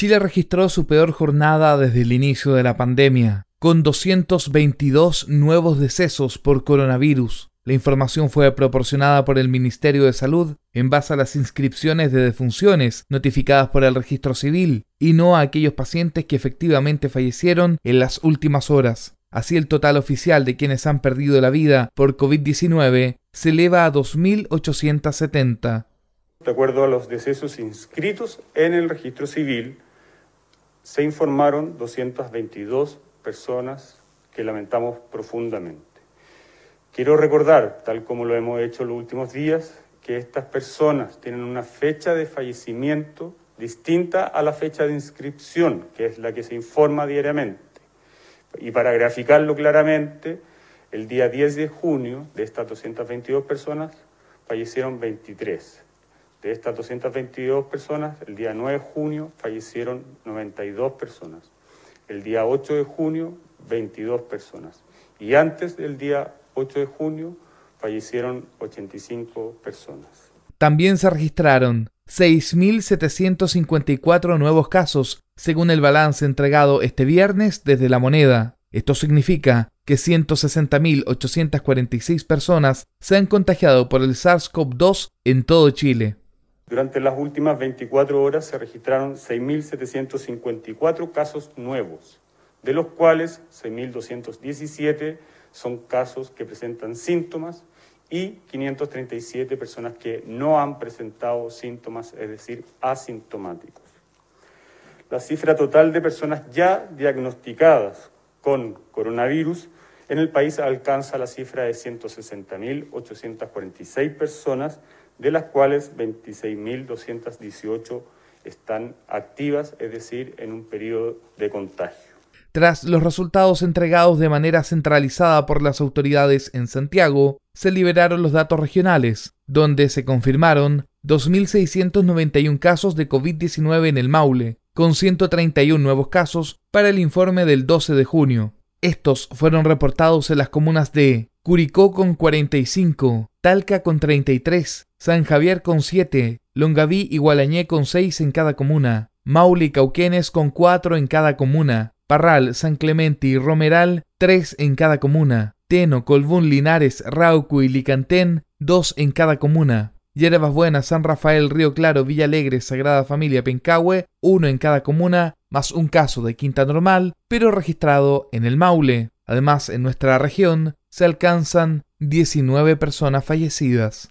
Chile registró su peor jornada desde el inicio de la pandemia, con 222 nuevos decesos por coronavirus. La información fue proporcionada por el Ministerio de Salud en base a las inscripciones de defunciones notificadas por el registro civil y no a aquellos pacientes que efectivamente fallecieron en las últimas horas. Así el total oficial de quienes han perdido la vida por COVID-19 se eleva a 2.870. De acuerdo a los decesos inscritos en el registro civil, se informaron 222 personas que lamentamos profundamente. Quiero recordar, tal como lo hemos hecho los últimos días, que estas personas tienen una fecha de fallecimiento distinta a la fecha de inscripción, que es la que se informa diariamente. Y para graficarlo claramente, el día 10 de junio de estas 222 personas fallecieron 23. De estas 222 personas, el día 9 de junio fallecieron 92 personas. El día 8 de junio, 22 personas. Y antes del día 8 de junio fallecieron 85 personas. También se registraron 6.754 nuevos casos, según el balance entregado este viernes desde La Moneda. Esto significa que 160.846 personas se han contagiado por el SARS-CoV-2 en todo Chile. Durante las últimas 24 horas se registraron 6.754 casos nuevos, de los cuales 6.217 son casos que presentan síntomas y 537 personas que no han presentado síntomas, es decir, asintomáticos. La cifra total de personas ya diagnosticadas con coronavirus en el país alcanza la cifra de 160.846 personas, de las cuales 26.218 están activas, es decir, en un periodo de contagio. Tras los resultados entregados de manera centralizada por las autoridades en Santiago, se liberaron los datos regionales, donde se confirmaron 2.691 casos de COVID-19 en el Maule, con 131 nuevos casos para el informe del 12 de junio. Estos fueron reportados en las comunas de Curicó con 45, Talca con 33, San Javier con 7, Longaví y Gualañé con 6 en cada comuna, Maule y Cauquenes con 4 en cada comuna, Parral, San Clemente y Romeral 3 en cada comuna, Teno, Colbún, Linares, Raucu y Licantén 2 en cada comuna, Yerbas Buenas, San Rafael, Río Claro, Villa Alegre, Sagrada Familia, Pencahue 1 en cada comuna, más un caso de Quinta Normal, pero registrado en el Maule. Además, en nuestra región se alcanzan 19 personas fallecidas.